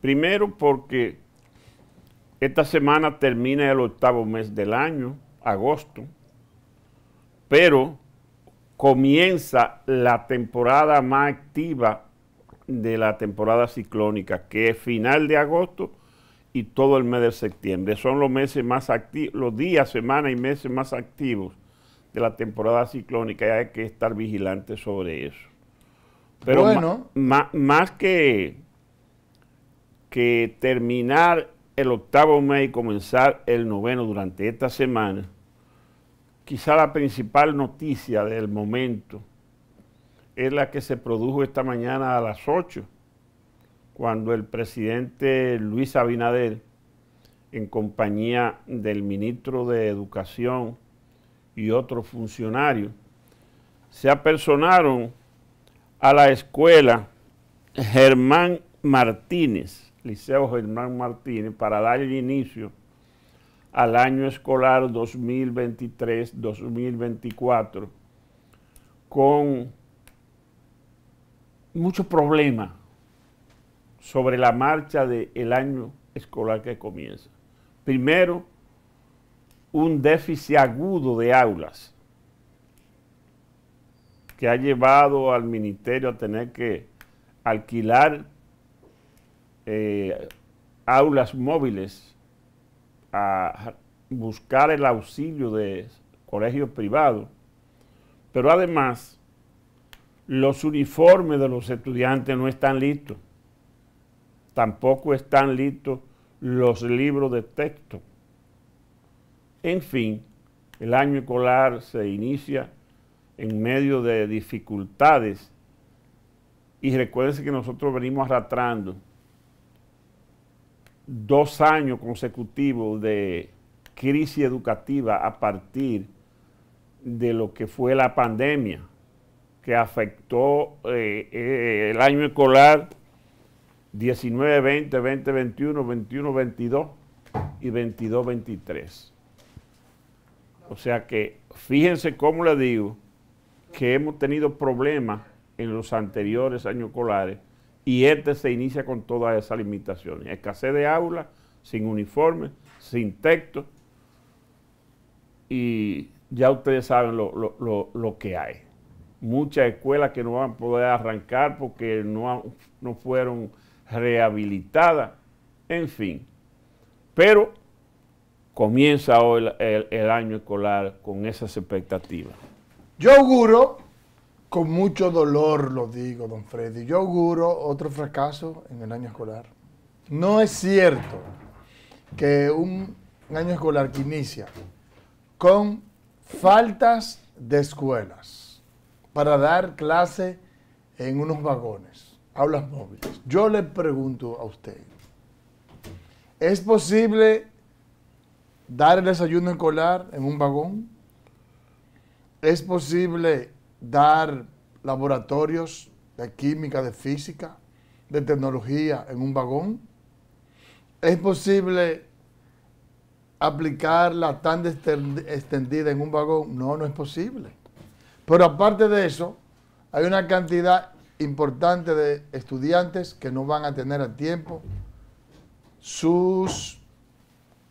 Primero porque esta semana termina el octavo mes del año, agosto, pero comienza la temporada más activa de la temporada ciclónica, que es final de agosto y todo el mes de septiembre. Son los meses más activos, los días, semanas y meses más activos de la temporada ciclónica y hay que estar vigilantes sobre eso. Pero más que que terminar el octavo mes y comenzar el noveno durante esta semana, quizá la principal noticia del momento es la que se produjo esta mañana a las 8, cuando el presidente Luis Abinader, en compañía del ministro de Educación y otros funcionarios, se apersonaron a la escuela Germán Martínez, Liceo Germán Martínez para dar inicio al año escolar 2023-2024 con muchos problemas sobre la marcha del año escolar que comienza. Primero, un déficit agudo de aulas que ha llevado al ministerio a tener que alquilar eh, aulas móviles a buscar el auxilio de colegios privados, pero además los uniformes de los estudiantes no están listos, tampoco están listos los libros de texto. En fin, el año escolar se inicia en medio de dificultades y recuérdense que nosotros venimos arrastrando dos años consecutivos de crisis educativa a partir de lo que fue la pandemia que afectó eh, eh, el año escolar 19, 20, 20, 21, 21, 22 y 22, 23. O sea que fíjense cómo le digo que hemos tenido problemas en los anteriores años escolares y este se inicia con todas esas limitaciones. Escasez de aula, sin uniformes, sin texto y ya ustedes saben lo, que hay. Muchas escuelas que no van a poder arrancar porque no, no fueron rehabilitadas, en fin. Pero comienza hoy el año escolar con esas expectativas. Yo auguro con mucho dolor lo digo, don Freddy. Yo auguro otro fracaso en el año escolar. No es cierto que un año escolar que inicia con faltas de escuelas para dar clase en unos vagones, aulas móviles. Yo le pregunto a usted, ¿es posible dar el desayuno escolar en un vagón? ¿Es posible dar laboratorios de química, de física, de tecnología en un vagón? ¿Es posible aplicar la extendida en un vagón? No, no es posible. Pero aparte de eso, hay una cantidad importante de estudiantes que no van a tener a tiempo sus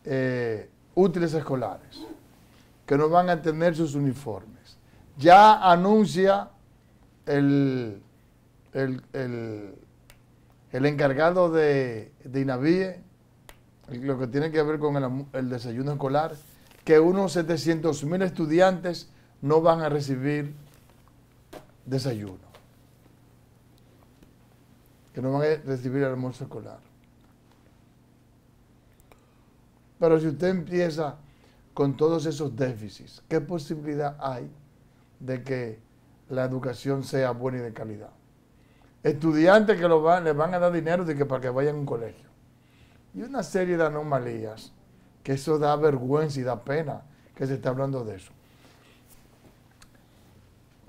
eh, útiles escolares, que no van a tener sus uniformes, ya anuncia el, encargado de, de INAVIE, lo que tiene que ver con el, desayuno escolar, que unos 700 mil estudiantes no van a recibir desayuno, que no van a recibir el almuerzo escolar. Pero si usted empieza con todos esos déficits, ¿qué posibilidad hay? de que la educación sea buena y de calidad. Estudiantes que lo van, les van a dar dinero de que para que vayan a un colegio. Y una serie de anomalías que eso da vergüenza y da pena que se está hablando de eso.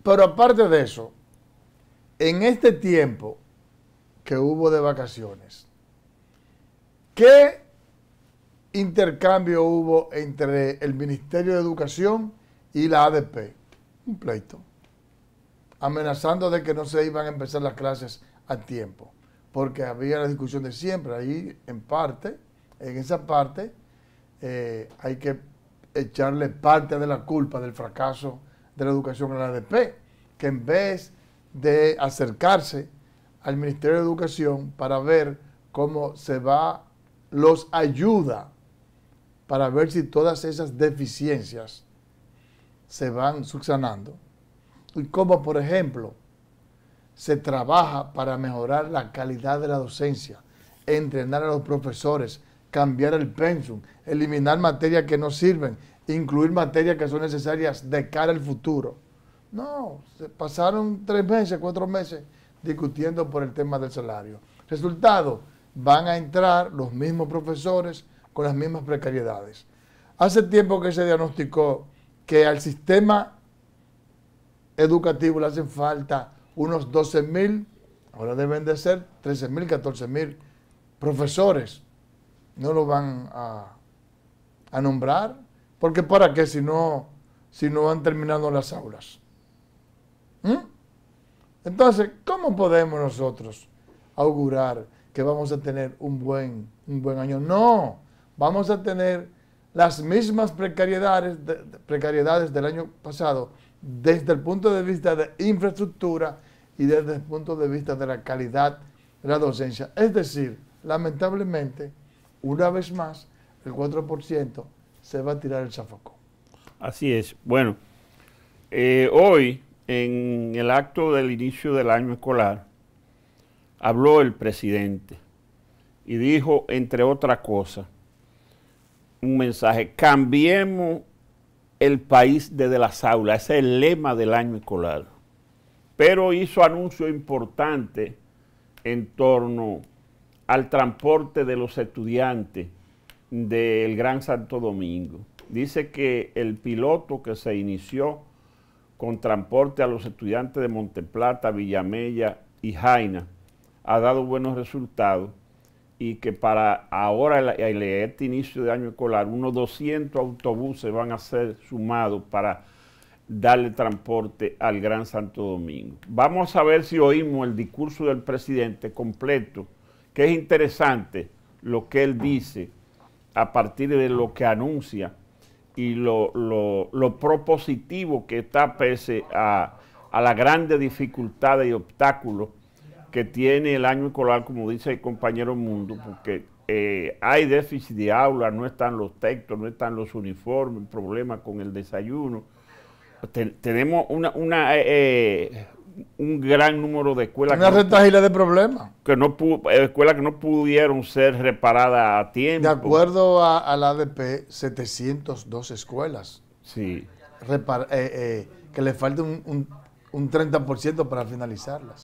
Pero aparte de eso, en este tiempo que hubo de vacaciones, ¿qué intercambio hubo entre el Ministerio de Educación y la ADP? un pleito, amenazando de que no se iban a empezar las clases a tiempo, porque había la discusión de siempre, ahí en parte, en esa parte, eh, hay que echarle parte de la culpa del fracaso de la educación en la ADP, que en vez de acercarse al Ministerio de Educación para ver cómo se va, los ayuda para ver si todas esas deficiencias se van subsanando. Y cómo, por ejemplo, se trabaja para mejorar la calidad de la docencia, entrenar a los profesores, cambiar el pensum, eliminar materias que no sirven, incluir materias que son necesarias de cara al futuro. No, se pasaron tres meses, cuatro meses discutiendo por el tema del salario. Resultado, van a entrar los mismos profesores con las mismas precariedades. Hace tiempo que se diagnosticó que al sistema educativo le hacen falta unos 12 mil, ahora deben de ser 13 mil, 14 mil profesores. No lo van a, nombrar, porque ¿para qué si no, si no han terminado las aulas? ¿Mm? Entonces, ¿cómo podemos nosotros augurar que vamos a tener un buen, un buen año? No, vamos a tener las mismas precariedades, precariedades del año pasado desde el punto de vista de infraestructura y desde el punto de vista de la calidad de la docencia. Es decir, lamentablemente, una vez más, el 4% se va a tirar el zafocón. Así es. Bueno, eh, hoy, en el acto del inicio del año escolar, habló el presidente y dijo, entre otras cosas, un mensaje, cambiemos el país desde las aulas, ese es el lema del año escolar. Pero hizo anuncio importante en torno al transporte de los estudiantes del Gran Santo Domingo. Dice que el piloto que se inició con transporte a los estudiantes de Monteplata, Villamella y Jaina ha dado buenos resultados y que para ahora el, este inicio de año escolar, unos 200 autobuses van a ser sumados para darle transporte al Gran Santo Domingo. Vamos a ver si oímos el discurso del presidente completo, que es interesante lo que él dice a partir de lo que anuncia y lo, propositivo que está pese a, a las grandes dificultades y obstáculos que tiene el año escolar, como dice el compañero Mundo, porque eh, hay déficit de aula, no están los textos, no están los uniformes, problemas con el desayuno. tenemos una, eh, eh, un gran número de escuelas. Una retajila no, de problemas. Que no escuelas que no pudieron ser reparadas a tiempo. De acuerdo a, la ADP, 702 escuelas. Sí. que le falta un, un, un 30% para finalizarlas.